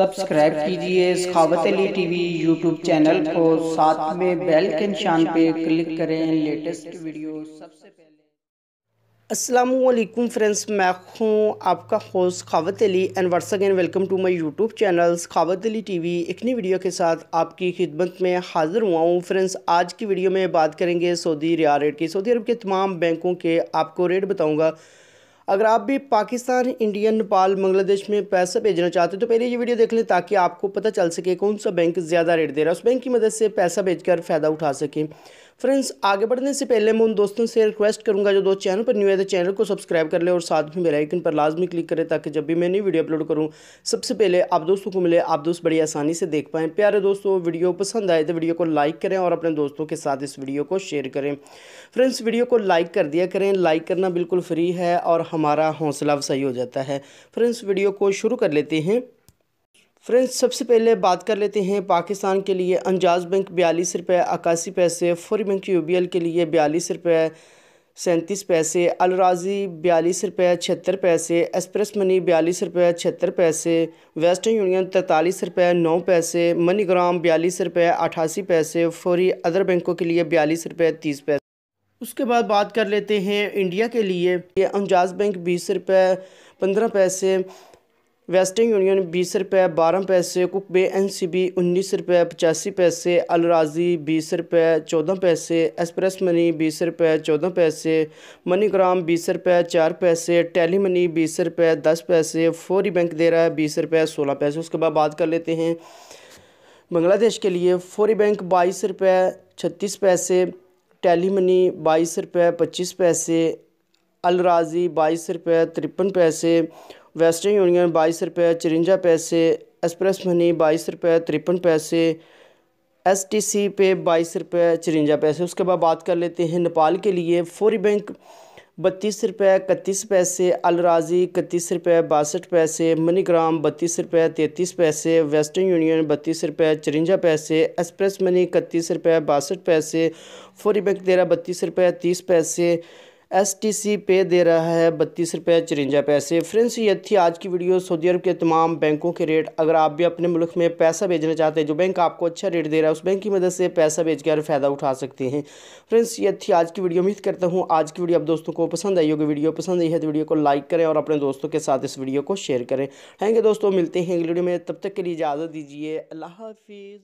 subscribe कीजिए Sakhawat Ali TV YouTube channel को साथ में बेल के निशान पे क्लिक करें लेटेस्ट वीडियो सबसे पहले असलम फ्रेंड्स मैं हूँ आपका होस्ट खावत Ali and once again welcome to my YouTube channel खावत अली टीवी एक नई वीडियो के साथ आपकी खिदमत में हाज़िर हुआ हूँ फ्रेंड्स आज की वीडियो में बात करेंगे सऊदी रिया रेट की सऊदी अरब के तमाम बैंकों के आपको रेट बताऊँगा अगर आप भी पाकिस्तान इंडिया नेपाल बांग्लादेश में पैसा भेजना चाहते हो तो पहले ये वीडियो देख लें ताकि आपको पता चल सके कौन सा बैंक ज़्यादा रेट दे रहा है उस बैंक की मदद से पैसा भेज फ़ायदा उठा सकें फ्रेंड्स आगे बढ़ने से पहले मैं उन दोस्तों से रिक्वेस्ट करूंगा जो दोस्त चैनल पर न्यू है तो चैनल को सब्सक्राइब कर ले और साथ में बेलाइकन पर लाजमी क्लिक करें ताकि जब भी मैं नई वीडियो अपलोड करूँ सबसे पहले आप दोस्तों को मिले आप दोस्त बड़ी आसानी से देख पाएँ प्यारे दोस्तों वीडियो पसंद आए तो वीडियो को लाइक करें और अपने दोस्तों के साथ इस वीडियो को शेयर करें फ्रेंड्स वीडियो को लाइक कर दिया करें लाइक करना बिल्कुल फ्री है और हमारा हौसला अफजाई हो जाता है फ्रेंड्स वीडियो को शुरू कर लेते हैं फ्रेंड्स सबसे पहले बात कर लेते हैं पाकिस्तान के लिए अंजाज बैंक बयालीस रुपये अक्सी पैसे फौरी बैंक यू के लिए बयालीस रुपये सैंतीस पैसे अलराजी बयालीस रुपये छिहत्तर पैसे एक्सप्रेस मनी बयालीस रुपये छिहत्तर पैसे वेस्टर्न यूनियन तैंतालीस रुपये नौ पैसे मनीग्राम बयालीस रुपये अठासी पैसे फौरी अदर बैंकों के लिए बयालीस रुपये तीस पैसे उसके बाद बात कर लेते हैं इंडिया के लिए ये अंजाज बैंक बीस रुपये पंद्रह पैसे वेस्टर्न यूनियन बीस रुपये बारह पैसे कुकब एन सी बी उन्नीस रुपये पचासी पैसे अलराजी बीस रुपये चौदह पैसे एक्सप्रेस मनी बीस रुपये चौदह पैसे मनीग्राम बीस रुपये चार पैसे टेली मनी बीस रुपये दस पैसे फोरी बैंक दे रहा है बीस रुपये सोलह पैसे उसके बाद बात कर लेते हैं बांग्लादेश के लिए फोरी बैंक बाईस रुपये छत्तीस पैसे टेली मनी बाईस रुपये पच्चीस पैसे अलराजी बाईस रुपये तिरपन पैसे वेस्टर्न यूनियन बाईस रुपये चुरुंजा पैसे एक्सप्रेस मनी बाईस रुपये तिरपन पैसे एस टी सी पे बाईस रुपये चुरुंजा पैसे उसके बाद बात कर लेते हैं नेपाल के लिए फोरी बैंक बत्तीस रुपये इकतीस पैसे अलराजी इकतीस रुपये बासठ पैसे मनीग्राम बत्तीस रुपये तैंतीस पैसे वेस्टर्न यूनियन बत्तीस रुपये चुरुंजा पैसे एक्सप्रेस मनी इकतीस रुपये बासठ पैसे फोरी बैंक तेरह बत्तीस रुपये तीस पैसे एस टी सी पे दे रहा है बत्तीस रुपये चुरंजा पैसे फ्रेंड्स ये थी आज की वीडियो सऊदी अरब के तमाम बैंकों के रेट अगर आप भी अपने मुल्क में पैसा भेजना चाहते हैं जो बैंक आपको अच्छा रेट दे रहा है उस बैंक की मदद से पैसा भेजकर फ़ायदा उठा सकते हैं फ्रेंड्स ये थी आज की वीडियो उम्मीद करता हूँ आज की वीडियो आप दोस्तों को पसंद आई होगी वीडियो पसंद आई है तो वीडियो को लाइक करें और अपने दोस्तों के साथ इस वीडियो को शेयर करें थैंक यू दोस्तों मिलते हैं अगली वीडियो में तब तक के लिए इजाज़त दीजिए अल्लाह हाफिज़